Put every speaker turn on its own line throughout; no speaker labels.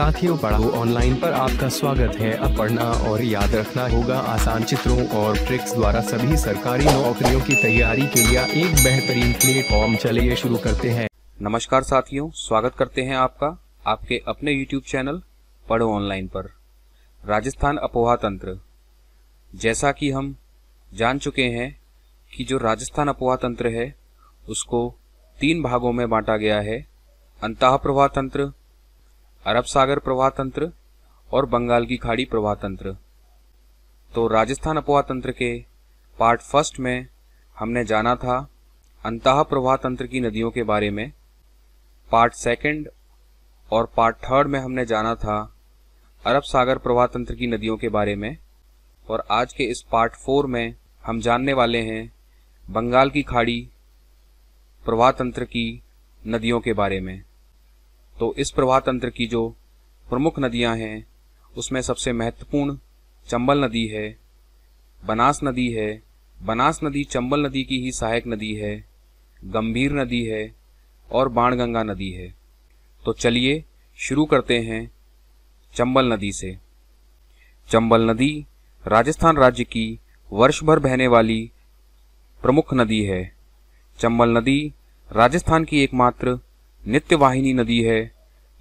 साथियों पढ़ो ऑनलाइन पर आपका स्वागत है अब पढ़ना और याद रखना होगा आसान चित्रों और ट्रिक्स द्वारा सभी सरकारी नौकरियों की तैयारी के लिए एक बेहतरीन प्लेटफॉर्म चलिए शुरू करते हैं नमस्कार साथियों स्वागत करते हैं आपका आपके अपने यूट्यूब चैनल पढ़ो ऑनलाइन पर राजस्थान अपोहा तंत्र जैसा कि हम जान चुके हैं कि जो राजस्थान अपोहा तंत्र है उसको तीन भागों में बांटा गया है अंतः प्रवाह तंत्र अरब सागर प्रवाह तंत्र और बंगाल की खाड़ी प्रवाह तंत्र तो राजस्थान अपवाह तंत्र के पार्ट फर्स्ट में हमने जाना था अंतः प्रवाह तंत्र की नदियों के बारे में पार्ट सेकंड और पार्ट थर्ड में हमने जाना था अरब सागर प्रवाह तंत्र की नदियों के बारे में और आज के इस पार्ट फोर में हम जानने वाले हैं बंगाल की खाड़ी प्रवाह तंत्र की नदियों के बारे में तो इस प्रवाह तंत्र की जो प्रमुख नदियां हैं उसमें सबसे महत्वपूर्ण चंबल नदी है बनास नदी है बनास नदी चंबल नदी की ही सहायक नदी है गंभीर नदी है और बाणगंगा नदी है तो चलिए शुरू करते हैं चंबल नदी से चंबल नदी राजस्थान राज्य की वर्ष भर बहने वाली प्रमुख नदी है चंबल नदी राजस्थान की एकमात्र नित्य वाहिनी नदी है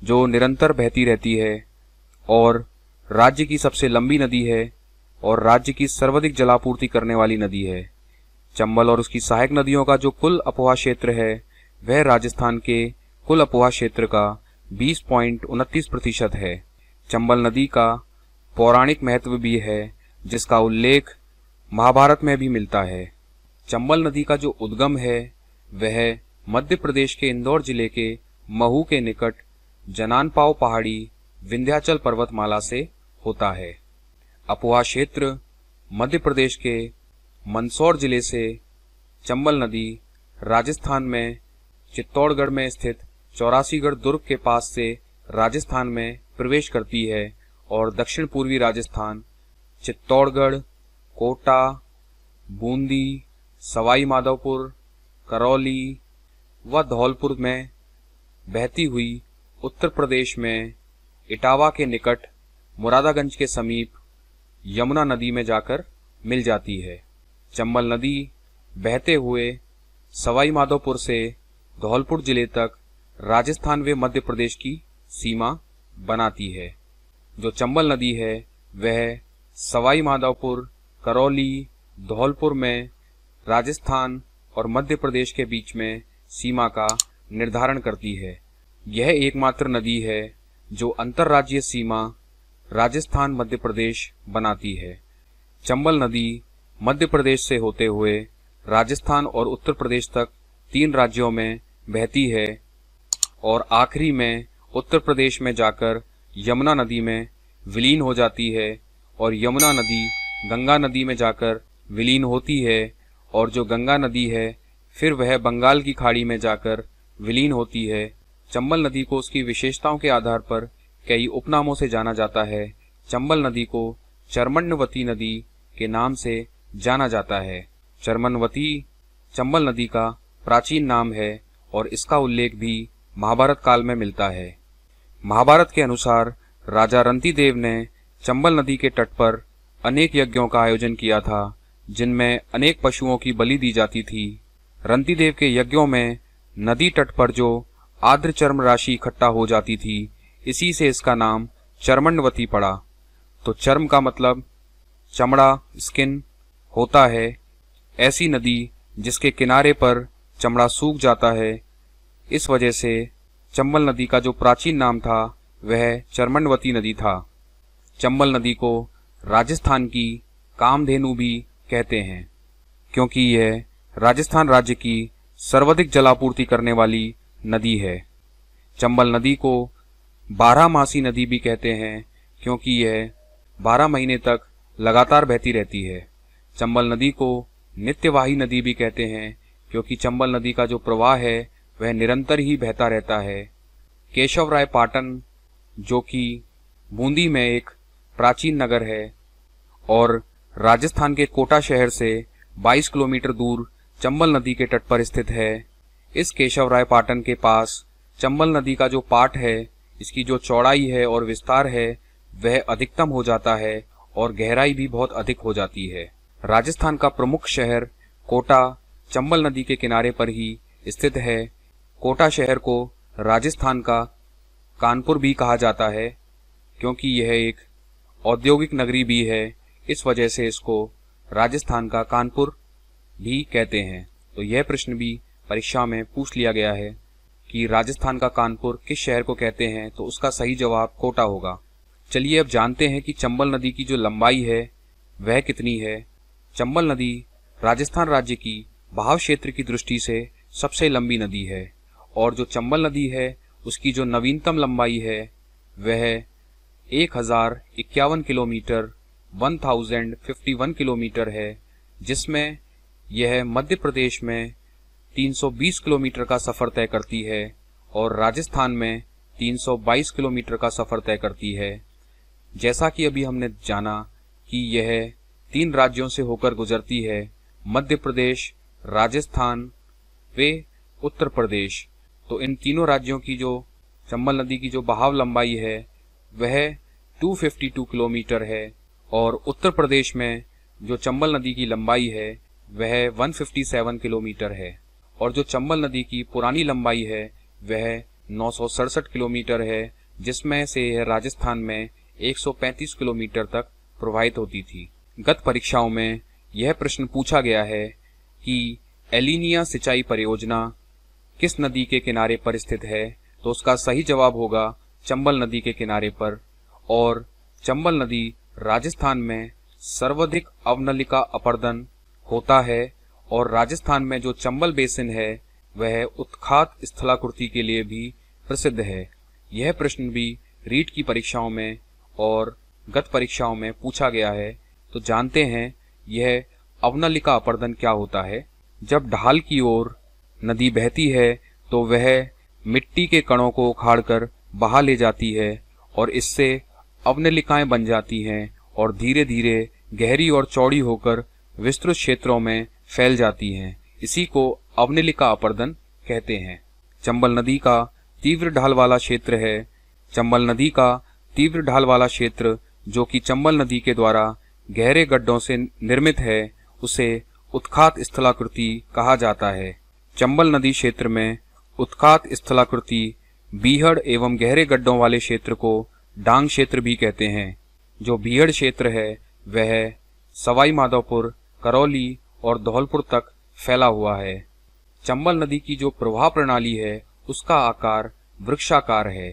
जो निरंतर बहती रहती है और राज्य की सबसे लंबी नदी है और राज्य की सर्वाधिक जलापूर्ति करने वाली नदी है चंबल और उसकी सहायक नदियों का जो कुल अपोहा क्षेत्र है वह राजस्थान के कुल अपोहा क्षेत्र का बीस पॉइंट उनतीस प्रतिशत है चंबल नदी का पौराणिक महत्व भी है जिसका उल्लेख महाभारत में भी मिलता है चंबल नदी का जो उद्गम है वह मध्य प्रदेश के इंदौर जिले के महू के निकट जनानपाव पहाड़ी विंध्याचल पर्वतमाला से होता है अपुहा क्षेत्र मध्य प्रदेश के मंदसौर जिले से चंबल नदी राजस्थान में चित्तौड़गढ़ में स्थित चौरासीगढ़ दुर्ग के पास से राजस्थान में प्रवेश करती है और दक्षिण पूर्वी राजस्थान चित्तौड़गढ़ कोटा बूंदी सवाई माधोपुर करौली व धौलपुर में बहती हुई उत्तर प्रदेश में इटावा के निकट मुरादागंज के समीप यमुना नदी में जाकर मिल जाती है चंबल नदी बहते हुए सवाई माधोपुर से धौलपुर जिले तक राजस्थान व मध्य प्रदेश की सीमा बनाती है जो चंबल नदी है वह सवाई माधोपुर करौली धौलपुर में राजस्थान और मध्य प्रदेश के बीच में सीमा का निर्धारण करती है यह एकमात्र नदी है जो अंतर्राज्यीय सीमा राजस्थान मध्य प्रदेश बनाती है चंबल नदी मध्य प्रदेश से होते हुए राजस्थान और उत्तर प्रदेश तक तीन राज्यों में बहती है और आखिरी में उत्तर प्रदेश में जाकर यमुना नदी में विलीन हो जाती है और यमुना नदी गंगा नदी में जाकर विलीन होती है और जो गंगा नदी है फिर वह बंगाल की खाड़ी में जाकर विलीन होती है चंबल नदी को उसकी विशेषताओं के आधार पर कई उपनामों से जाना जाता है चंबल नदी को चरमण्यवती नदी के नाम से जाना जाता है चरमनवती चंबल नदी का प्राचीन नाम है और इसका उल्लेख भी महाभारत काल में मिलता है महाभारत के अनुसार राजा रंती देव ने चंबल नदी के तट पर अनेक यज्ञों का आयोजन किया था जिनमें अनेक पशुओं की बलि दी जाती थी रंतिदेव के यज्ञों में नदी तट पर जो आर्द्र चर्म राशि इकट्ठा हो जाती थी इसी से इसका नाम चर्मणवती पड़ा तो चर्म का मतलब चमड़ा स्किन होता है ऐसी नदी जिसके किनारे पर चमड़ा सूख जाता है इस वजह से चंबल नदी का जो प्राचीन नाम था वह चर्मणवती नदी था चंबल नदी को राजस्थान की कामधेनु भी कहते हैं क्योंकि यह राजस्थान राज्य की सर्वाधिक जलापूर्ति करने वाली नदी है चंबल नदी को बारहमासी नदी भी कहते हैं क्योंकि यह बारह महीने तक लगातार बहती रहती है चंबल नदी को नित्यवाही नदी भी कहते हैं क्योंकि चंबल नदी का जो प्रवाह है वह निरंतर ही बहता रहता है केशव राय पाटन जो कि बूंदी में एक प्राचीन नगर है और राजस्थान के कोटा शहर से 22 किलोमीटर दूर चंबल नदी के तट पर स्थित है इस केशव राय पाटन के पास चंबल नदी का जो पाट है इसकी जो चौड़ाई है और विस्तार है वह अधिकतम हो जाता है और गहराई भी बहुत अधिक हो जाती है राजस्थान का प्रमुख शहर कोटा चंबल नदी के किनारे पर ही स्थित है कोटा शहर को राजस्थान का कानपुर भी कहा जाता है क्योंकि यह एक औद्योगिक नगरी भी है इस वजह से इसको राजस्थान का कानपुर भी कहते हैं तो यह प्रश्न भी परीक्षा में पूछ लिया गया है कि राजस्थान का कानपुर किस शहर को कहते हैं तो उसका सही जवाब कोटा होगा चलिए अब जानते हैं कि चंबल नदी की जो लंबाई है वह कितनी है चंबल नदी राजस्थान राज्य की भाव क्षेत्र की दृष्टि से सबसे लंबी नदी है और जो चंबल नदी है उसकी जो नवीनतम लंबाई है वह एक हजार इक्यावन kilometre one thousand fifty one kilometre है जिसमें यह मध्य प्रदेश में 320 किलोमीटर का सफ़र तय करती है और राजस्थान में 322 किलोमीटर का सफ़र तय करती है जैसा कि अभी हमने जाना कि यह तीन राज्यों से होकर गुजरती है मध्य प्रदेश राजस्थान वे उत्तर प्रदेश तो इन तीनों राज्यों की जो चंबल नदी की जो बहाव लंबाई है वह 252 किलोमीटर है और उत्तर प्रदेश में जो चंबल नदी की लंबाई है वह 157 किलोमीटर है और जो चंबल नदी की पुरानी लंबाई है वह नौ किलोमीटर है जिसमें से यह राजस्थान में 135 किलोमीटर तक प्रवाहित होती थी गत परीक्षाओं में यह प्रश्न पूछा गया है कि एलिनिया सिंचाई परियोजना किस नदी के किनारे पर स्थित है तो उसका सही जवाब होगा चंबल नदी के किनारे पर और चंबल नदी राजस्थान में सर्वाधिक अवनलिका अपर्दन होता है और राजस्थान में जो चंबल बेसिन है वह उत्खात स्थलाकृति के लिए भी प्रसिद्ध है यह प्रश्न भी रीट की परीक्षाओं में और गत परीक्षाओं में पूछा गया है तो जानते हैं यह अवनलिका अपर्दन क्या होता है जब ढाल की ओर नदी बहती है तो वह मिट्टी के कणों को उखाड़कर बहा ले जाती है और इससे अवनलिकाएं बन जाती हैं और धीरे धीरे गहरी और चौड़ी होकर विस्तृत क्षेत्रों में फैल जाती हैं इसी को अवनिलिका अपर्दन कहते हैं चंबल नदी का तीव्र ढाल वाला क्षेत्र है चंबल नदी का तीव्र ढाल वाला क्षेत्र जो कि चंबल नदी के द्वारा गहरे गड्ढों से निर्मित है उसे उत्खात स्थलाकृति कहा जाता है चंबल नदी क्षेत्र में उत्खात स्थलाकृति बीहड़ एवं गहरे गड्ढों वाले क्षेत्र को डांग क्षेत्र भी कहते हैं जो बीहड़ क्षेत्र है वह सवाई माधोपुर करौली और धौलपुर तक फैला हुआ है चंबल नदी की जो प्रवाह प्रणाली है उसका आकार वृक्षाकार है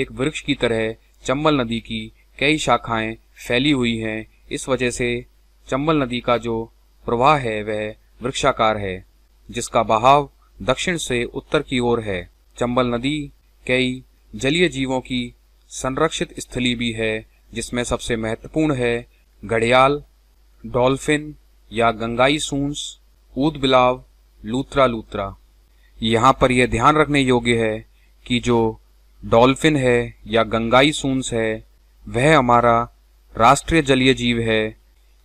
एक वृक्ष की तरह चंबल नदी की कई शाखाएं फैली हुई हैं इस वजह से चंबल नदी का जो प्रवाह है वह वृक्षाकार है जिसका बहाव दक्षिण से उत्तर की ओर है चंबल नदी कई जलीय जीवों की संरक्षित स्थली भी है जिसमें सबसे महत्वपूर्ण है घड़ियाल डॉल्फिन या गंगाई सूंस ऊद बिलाव लूत्रा लूत्रा यहाँ पर यह ध्यान रखने योग्य है कि जो डॉल्फिन है या गंगाई सूंस है वह हमारा राष्ट्रीय जलीय जीव है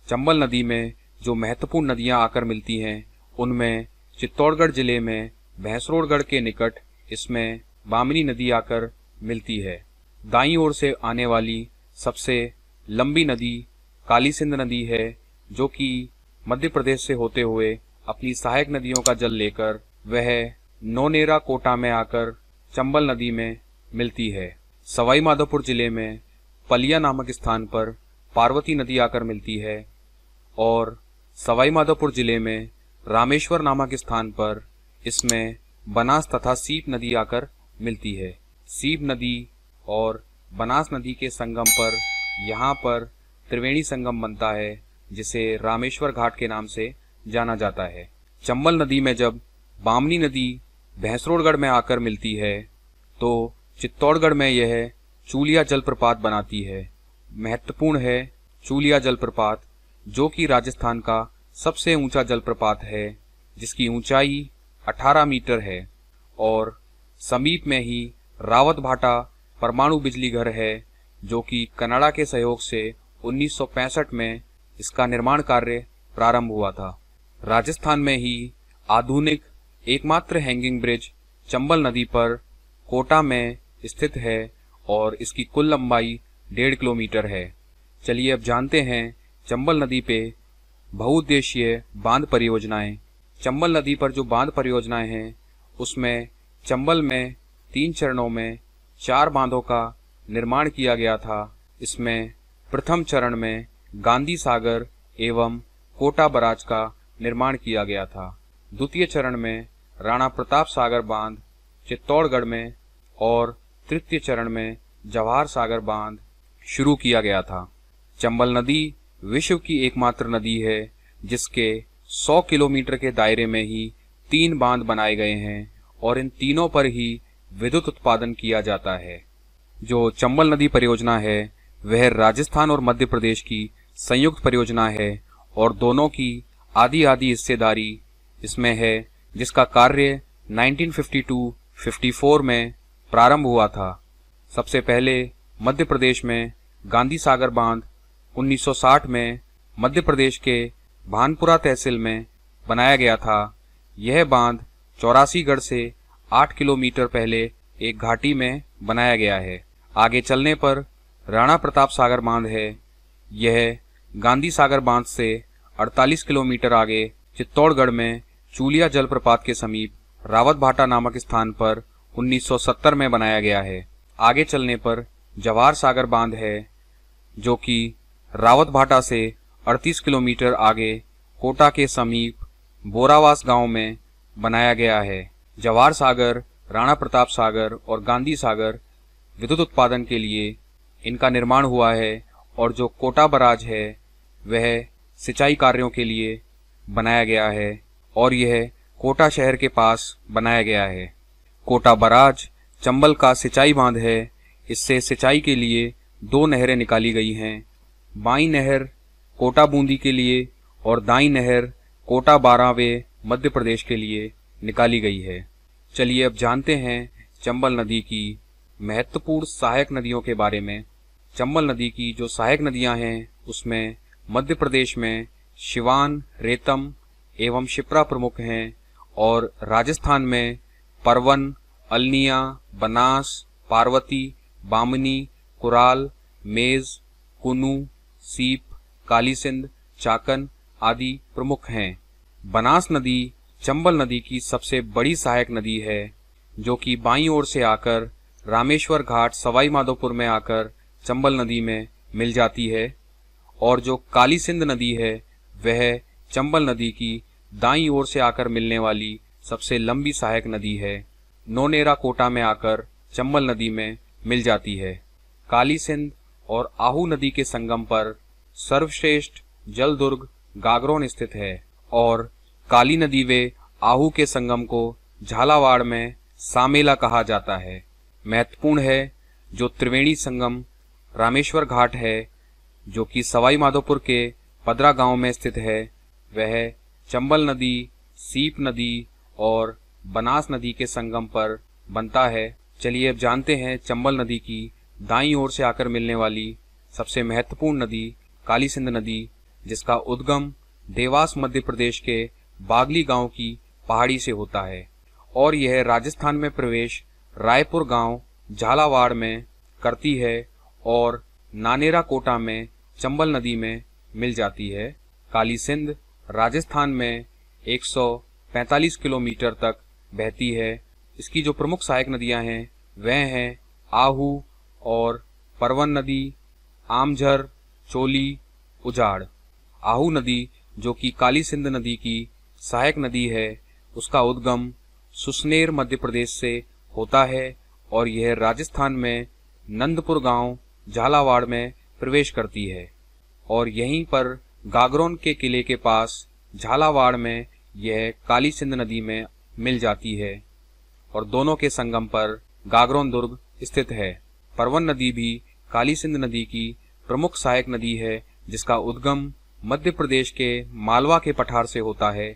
चंबल नदी में जो महत्वपूर्ण नदियाँ आकर मिलती हैं उनमें चित्तौड़गढ़ जिले में भैंसरोड़गढ़ के निकट इसमें बामनी नदी आकर मिलती है दाई ओर से आने वाली सबसे लंबी नदी कालीसिंध नदी है जो कि मध्य प्रदेश से होते हुए अपनी सहायक नदियों का जल लेकर वह नोनेरा कोटा में आकर चंबल नदी में मिलती है सवाई माधोपुर जिले में पलिया नामक स्थान पर पार्वती नदी आकर मिलती है और सवाई माधोपुर जिले में रामेश्वर नामक स्थान पर इसमें बनास तथा सीप नदी आकर मिलती है सीप नदी और बनास नदी के संगम पर यहाँ पर त्रिवेणी संगम बनता है जिसे रामेश्वर घाट के नाम से जाना जाता है चंबल नदी में जब बामनी नदी भैंसरोड़गढ़ में आकर मिलती है तो चित्तौड़गढ़ में यह चूलिया जलप्रपात बनाती है महत्वपूर्ण है चूलिया जलप्रपात जो कि राजस्थान का सबसे ऊंचा जलप्रपात है जिसकी ऊंचाई 18 मीटर है और समीप में ही रावत भाटा परमाणु बिजली घर है जो कि कनाडा के सहयोग से 1965 में इसका निर्माण कार्य प्रारंभ हुआ था राजस्थान में ही आधुनिक एकमात्र हैंगिंग ब्रिज चंबल नदी पर कोटा में स्थित है और इसकी कुल लंबाई डेढ़ किलोमीटर है चलिए अब जानते हैं चंबल नदी पे बहुउद्देशीय बांध परियोजनाएं चंबल नदी पर जो बांध परियोजनाएं हैं उसमें चंबल में तीन चरणों में चार बांधों का निर्माण किया गया था इसमें प्रथम चरण में गांधी सागर एवं कोटा बराज का निर्माण किया गया था द्वितीय चरण में राणा प्रताप सागर बांध चित्तौड़गढ़ में और तृतीय चरण में जवाहर सागर बांध शुरू किया गया था चंबल नदी विश्व की एकमात्र नदी है जिसके 100 किलोमीटर के दायरे में ही तीन बांध बनाए गए हैं और इन तीनों पर ही विद्युत उत्पादन किया जाता है जो चंबल नदी परियोजना है वह राजस्थान और मध्य प्रदेश की संयुक्त परियोजना है और दोनों की आधी आधी हिस्सेदारी इसमें है जिसका कार्य 1952-54 में प्रारंभ हुआ था सबसे पहले मध्य प्रदेश में गांधी सागर बांध 1960 में मध्य प्रदेश के भानपुरा तहसील में बनाया गया था यह बांध चौरासीगढ़ से 8 किलोमीटर पहले एक घाटी में बनाया गया है आगे चलने पर राणा प्रताप सागर बांध है यह गांधी सागर बांध से 48 किलोमीटर आगे चित्तौड़गढ़ में चूलिया जलप्रपात के समीप रावत भाटा नामक स्थान पर 1970 में बनाया गया है आगे चलने पर जवाहर सागर बांध है जो कि रावत भाटा से 38 किलोमीटर आगे कोटा के समीप बोरावास गांव में बनाया गया है जवाहर सागर राणा प्रताप सागर और गांधी सागर विद्युत उत्पादन के लिए इनका निर्माण हुआ है और जो कोटा बराज है वह सिंचाई कार्यों के लिए बनाया गया है और यह कोटा शहर के पास बनाया गया है कोटा बराज चंबल का सिंचाई बांध है इससे सिंचाई के लिए दो नहरें निकाली गई हैं बाई नहर कोटा बूंदी के लिए और दाई नहर कोटा बारावे मध्य प्रदेश के लिए निकाली गई है चलिए अब जानते हैं चंबल नदी की महत्वपूर्ण सहायक नदियों के बारे में चंबल नदी की जो सहायक नदियां हैं उसमें मध्य प्रदेश में शिवान रेतम एवं शिप्रा प्रमुख हैं और राजस्थान में परवन अलनिया बनास पार्वती बामनी कुराल मेज कुनू सीप काली सिंध चाकन आदि प्रमुख हैं बनास नदी चंबल नदी की सबसे बड़ी सहायक नदी है जो कि बाईं ओर से आकर रामेश्वर घाट सवाई माधोपुर में आकर चंबल नदी में मिल जाती है और जो काली सिंध नदी है वह चंबल नदी की दाई ओर से आकर मिलने वाली सबसे लंबी सहायक नदी है नोनेरा कोटा में आकर चंबल नदी में मिल जाती है काली सिंध और आहू नदी के संगम पर सर्वश्रेष्ठ जल दुर्ग गागरोन स्थित है और काली नदी वे आहू के संगम को झालावाड़ में सामेला कहा जाता है महत्वपूर्ण है जो त्रिवेणी संगम रामेश्वर घाट है जो कि सवाई माधोपुर के पदरा गांव में स्थित है वह चंबल नदी सीप नदी और बनास नदी के संगम पर बनता है चलिए अब जानते हैं चंबल नदी की दाई ओर से आकर मिलने वाली सबसे महत्वपूर्ण नदी काली सिंध नदी जिसका उद्गम देवास मध्य प्रदेश के बागली गांव की पहाड़ी से होता है और यह राजस्थान में प्रवेश रायपुर गांव झालावाड़ में करती है और नानेरा कोटा में चंबल नदी में मिल जाती है काली सिंध राजस्थान में 145 किलोमीटर तक बहती है इसकी जो प्रमुख सहायक नदियां हैं वह हैं आहू और परवन नदी आमझर चोली उजाड़ आहू नदी जो कि काली सिंध नदी की सहायक नदी है उसका उद्गम सुसनेर मध्य प्रदेश से होता है और यह राजस्थान में नंदपुर गांव झालावाड़ में प्रवेश करती है और यहीं पर गागरोन के किले के पास झालावाड़ में यह काली सिंध नदी में मिल जाती है और दोनों के संगम पर गागरोन दुर्ग स्थित है परवन नदी भी काली सिंध नदी की प्रमुख सहायक नदी है जिसका उद्गम मध्य प्रदेश के मालवा के पठार से होता है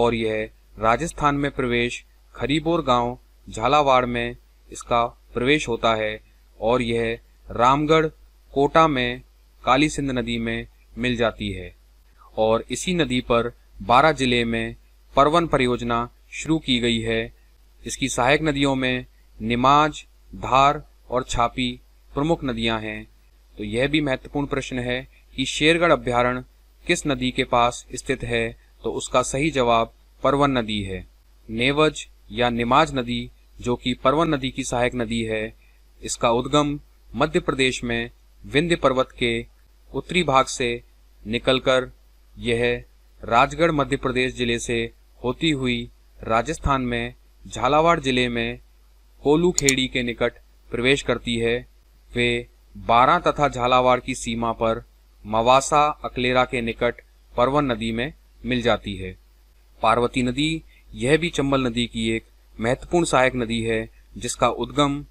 और यह राजस्थान में प्रवेश खरीबोर गांव झालावाड़ में इसका प्रवेश होता है और यह रामगढ़ कोटा में काली सिंध नदी में मिल जाती है और इसी नदी पर बारह जिले में परवन परियोजना शुरू की गई है इसकी सहायक नदियों में निमाज धार और छापी प्रमुख नदियां हैं तो यह भी महत्वपूर्ण प्रश्न है कि शेरगढ़ अभ्यारण किस नदी के पास स्थित है तो उसका सही जवाब परवन नदी है नेवज या निमाज नदी जो कि परवन नदी की सहायक नदी है इसका उद्गम मध्य प्रदेश में विंध्य पर्वत के उत्तरी भाग से निकलकर यह राजगढ़ मध्य प्रदेश जिले से होती हुई राजस्थान में झालावाड़ जिले में कोलू खेड़ी के निकट प्रवेश करती है वे बारा तथा झालावाड़ की सीमा पर मवासा अकलेरा के निकट परवन नदी में मिल जाती है पार्वती नदी यह भी चंबल नदी की एक महत्वपूर्ण सहायक नदी है जिसका उद्गम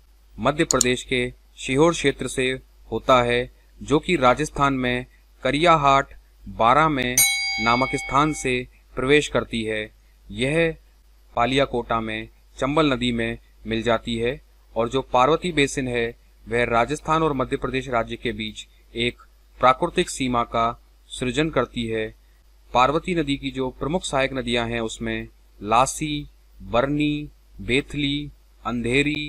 मध्य प्रदेश के शिहोर क्षेत्र से होता है जो कि राजस्थान में करियाहाट बारा में नामक स्थान से प्रवेश करती है यह पालियाकोटा में चंबल नदी में मिल जाती है और जो पार्वती बेसिन है वह राजस्थान और मध्य प्रदेश राज्य के बीच एक प्राकृतिक सीमा का सृजन करती है पार्वती नदी की जो प्रमुख सहायक नदियां हैं उसमें लासी बरनी बेथली अंधेरी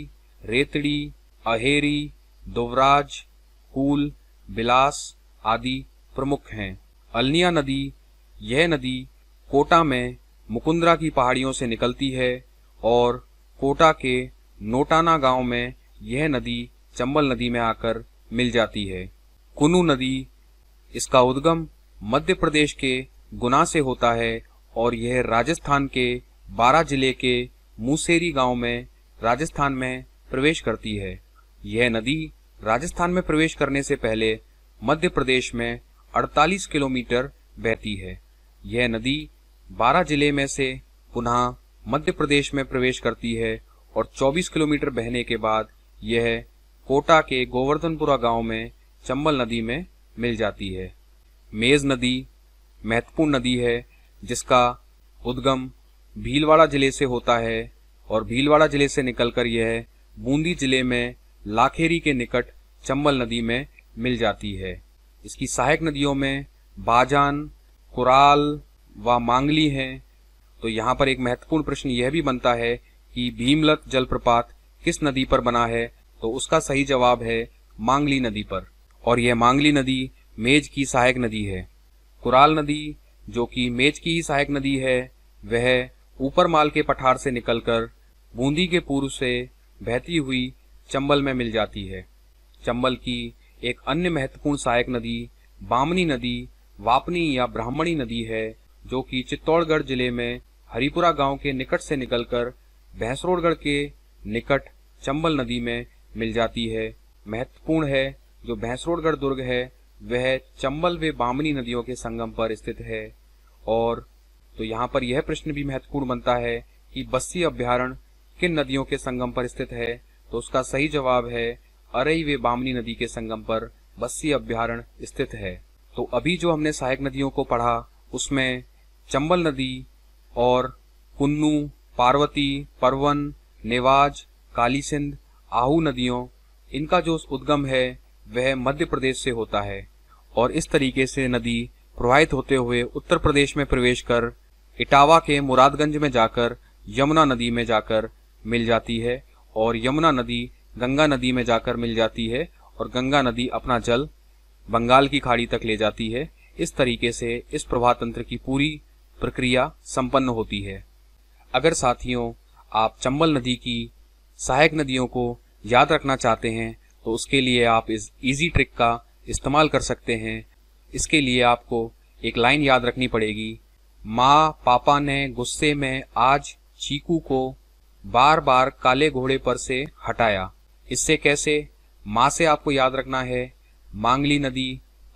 रेतड़ी अहेरी दुवराज कूल बिलास आदि प्रमुख हैं अलनिया नदी यह नदी कोटा में मुकुंदरा की पहाड़ियों से निकलती है और कोटा के नोटाना गांव में यह नदी चंबल नदी में आकर मिल जाती है कुनू नदी इसका उद्गम मध्य प्रदेश के गुना से होता है और यह राजस्थान के बारा जिले के मुसेरी गांव में राजस्थान में प्रवेश करती है यह नदी राजस्थान में प्रवेश करने से पहले मध्य प्रदेश में 48 किलोमीटर बहती है यह नदी 12 जिले में से पुनः मध्य प्रदेश में प्रवेश करती है और 24 किलोमीटर बहने के बाद यह कोटा के गोवर्धनपुरा गांव में चंबल नदी में मिल जाती है मेज नदी महत्वपूर्ण नदी है जिसका उद्गम भीलवाड़ा जिले से होता है और भीलवाड़ा जिले से निकलकर यह बूंदी जिले में लाखेरी के निकट चंबल नदी में मिल जाती है इसकी सहायक नदियों में बाजान कुराल व मांगली हैं तो यहाँ पर एक महत्वपूर्ण प्रश्न यह भी बनता है कि भीमलत जलप्रपात किस नदी पर बना है तो उसका सही जवाब है मांगली नदी पर और यह मांगली नदी मेज की सहायक नदी है कुराल नदी जो कि मेज की ही सहायक नदी है वह ऊपर माल के पठार से निकलकर बूंदी के पूर्व से बहती हुई चंबल में मिल जाती है चंबल की एक अन्य महत्वपूर्ण सहायक नदी बामनी नदी वापनी या ब्राह्मणी नदी है जो कि चित्तौड़गढ़ जिले में हरिपुरा गांव के निकट से निकलकर भैंसरोड़गढ़ के निकट चंबल नदी में मिल जाती है महत्वपूर्ण है जो भैंसरोड़गढ़ दुर्ग है वह चंबल व बामनी नदियों के संगम पर स्थित है और तो यहाँ पर यह प्रश्न भी महत्वपूर्ण बनता है कि बस्सी अभ्यारण किन नदियों के संगम पर स्थित है तो उसका सही जवाब है अरई वे बामनी नदी के संगम पर बस्सी अभ्यारण स्थित है तो अभी जो हमने सहायक नदियों को पढ़ा उसमें चंबल नदी और कुन्नू पार्वती परवन नेवाज काली सिंध आहू नदियों इनका जो उद्गम है वह मध्य प्रदेश से होता है और इस तरीके से नदी प्रवाहित होते हुए उत्तर प्रदेश में प्रवेश कर इटावा के मुरादगंज में जाकर यमुना नदी में जाकर मिल जाती है और यमुना नदी गंगा नदी में जाकर मिल जाती है और गंगा नदी अपना जल बंगाल की खाड़ी तक ले जाती है इस तरीके से इस प्रभा तंत्र की पूरी प्रक्रिया संपन्न होती है अगर साथियों आप चंबल नदी की सहायक नदियों को याद रखना चाहते हैं तो उसके लिए आप इस इजी ट्रिक का इस्तेमाल कर सकते हैं इसके लिए आपको एक लाइन याद रखनी पड़ेगी माँ पापा ने गुस्से में आज चीकू को बार बार काले घोड़े पर से हटाया इससे कैसे माँ से आपको याद रखना है मांगली नदी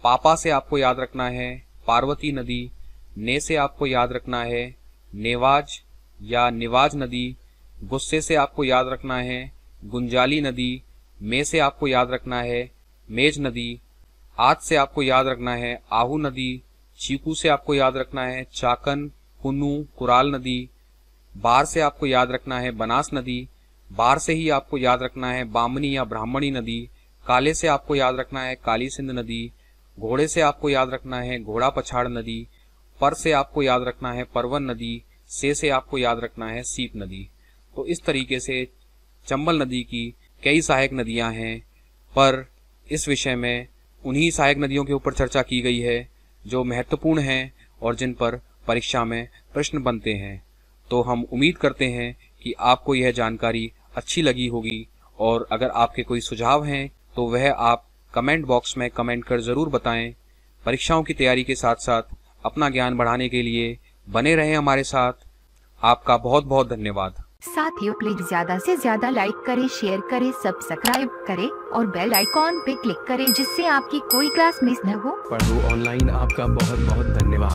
पापा से आपको याद रखना है पार्वती नदी ने से आपको याद रखना है नेवाज या निवाज नदी गुस्से से आपको याद रखना है गुंजाली नदी मे से आपको याद रखना है मेज नदी आज से आपको याद रखना है आहू नदी चीकू से आपको याद रखना है चाकन कुन्नू कुराल नदी बार से आपको याद रखना है बनास नदी बार से ही आपको याद रखना है बामनी या ब्राह्मणी नदी काले से आपको याद रखना है काली सिंध नदी घोड़े से आपको याद रखना है घोड़ा पछाड़ नदी पर से आपको याद रखना है परवन नदी से से आपको याद रखना है सीप नदी तो इस तरीके से चंबल नदी की कई सहायक नदियां हैं पर इस विषय में उन्हीं सहायक नदियों के ऊपर चर्चा की गई है जो महत्वपूर्ण हैं और जिन पर परीक्षा में प्रश्न बनते हैं तो हम उम्मीद करते हैं कि आपको यह जानकारी अच्छी लगी होगी और अगर आपके कोई सुझाव हैं तो वह आप कमेंट बॉक्स में कमेंट कर ज़रूर बताएं परीक्षाओं की तैयारी के साथ साथ अपना ज्ञान बढ़ाने के लिए बने रहें हमारे साथ आपका बहुत बहुत धन्यवाद साथियों प्लीज ज्यादा से ज्यादा लाइक करें शेयर करें सब्सक्राइब करें और बेल आइकॉन पे क्लिक करें जिससे आपकी कोई क्लास मिस न हो पढ़ो ऑनलाइन आपका बहुत बहुत धन्यवाद